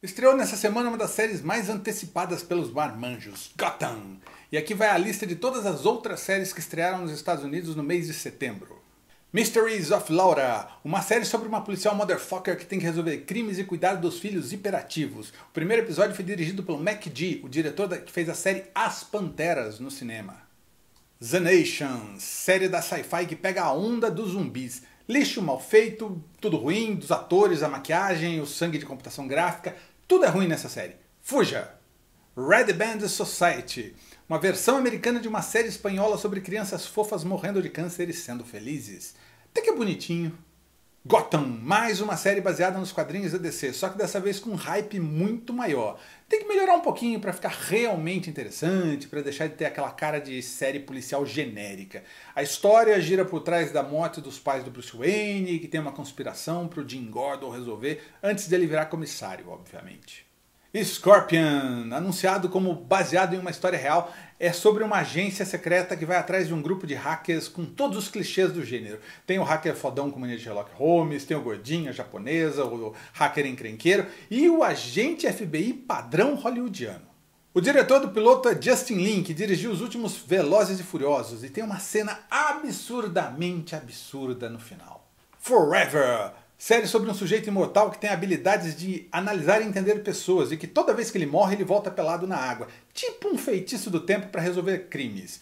Estreou nessa semana uma das séries mais antecipadas pelos marmanjos, Gotham. E aqui vai a lista de todas as outras séries que estrearam nos Estados Unidos no mês de setembro. Mysteries of Laura, uma série sobre uma policial motherfucker que tem que resolver crimes e cuidar dos filhos hiperativos. O primeiro episódio foi dirigido pelo Mac G, o diretor que fez a série As Panteras no cinema. The Nation, série da sci-fi que pega a onda dos zumbis. Lixo mal feito, tudo ruim, dos atores, a maquiagem, o sangue de computação gráfica, tudo é ruim nessa série. Fuja! Red Band Society, uma versão americana de uma série espanhola sobre crianças fofas morrendo de câncer e sendo felizes. Até que é bonitinho. Gotham, mais uma série baseada nos quadrinhos da DC, só que dessa vez com um hype muito maior. Tem que melhorar um pouquinho para ficar realmente interessante, para deixar de ter aquela cara de série policial genérica. A história gira por trás da morte dos pais do Bruce Wayne, que tem uma conspiração para o Jim Gordon resolver antes de ele virar comissário, obviamente. Scorpion, anunciado como baseado em uma história real, é sobre uma agência secreta que vai atrás de um grupo de hackers com todos os clichês do gênero. Tem o hacker fodão com mania de Sherlock Holmes, tem o gordinho, a japonesa, o hacker encrenqueiro e o agente FBI padrão hollywoodiano. O diretor do piloto é Justin Lin, que dirigiu os últimos Velozes e Furiosos, e tem uma cena absurdamente absurda no final. Forever! Série sobre um sujeito imortal que tem habilidades de analisar e entender pessoas e que toda vez que ele morre ele volta pelado na água, tipo um feitiço do tempo para resolver crimes.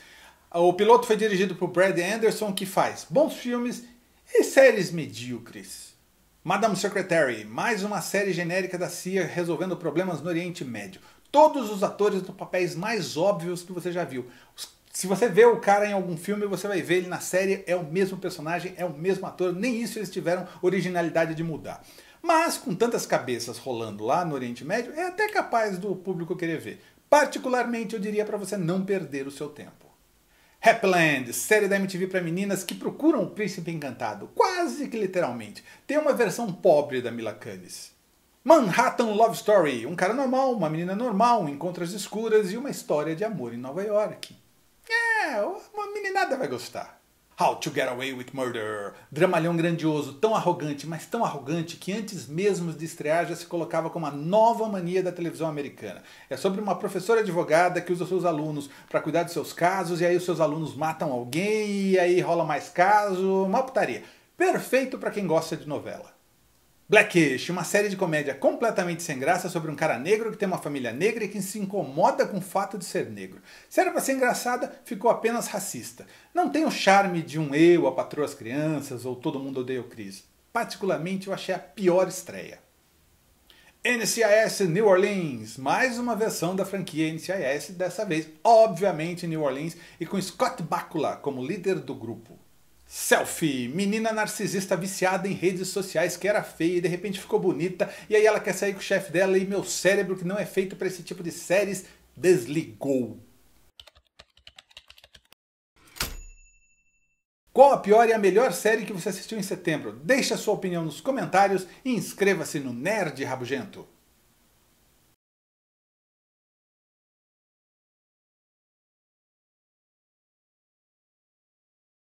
O piloto foi dirigido por Brad Anderson, que faz bons filmes e séries medíocres. Madame Secretary, mais uma série genérica da CIA resolvendo problemas no Oriente Médio. Todos os atores nos papéis mais óbvios que você já viu. Os se você vê o cara em algum filme, você vai ver ele na série, é o mesmo personagem, é o mesmo ator, nem isso eles tiveram originalidade de mudar. Mas com tantas cabeças rolando lá no Oriente Médio, é até capaz do público querer ver. Particularmente, eu diria para você não perder o seu tempo. Happland série da MTV para meninas que procuram o príncipe encantado, quase que literalmente. Tem uma versão pobre da Mila Kunis. Manhattan Love Story, um cara normal, uma menina normal, encontros escuras e uma história de amor em Nova York. É, uma meninada vai gostar. How to Get Away with Murder. Dramalhão grandioso, tão arrogante, mas tão arrogante que antes mesmo de estrear já se colocava como a nova mania da televisão americana. É sobre uma professora advogada que usa seus alunos para cuidar de seus casos e aí os seus alunos matam alguém e aí rola mais caso, uma putaria. Perfeito para quem gosta de novela. Blackish, uma série de comédia completamente sem graça sobre um cara negro que tem uma família negra e que se incomoda com o fato de ser negro. Se era pra ser engraçada, ficou apenas racista. Não tem o charme de um eu, a patroa as crianças ou todo mundo odeia o Chris. Particularmente eu achei a pior estreia. NCIS New Orleans, mais uma versão da franquia NCIS, dessa vez obviamente New Orleans e com Scott Bakula como líder do grupo. Selfie, menina narcisista viciada em redes sociais que era feia e de repente ficou bonita e aí ela quer sair com o chefe dela e meu cérebro que não é feito para esse tipo de séries desligou. Qual a pior e a melhor série que você assistiu em setembro? Deixe a sua opinião nos comentários e inscreva-se no Nerd Rabugento.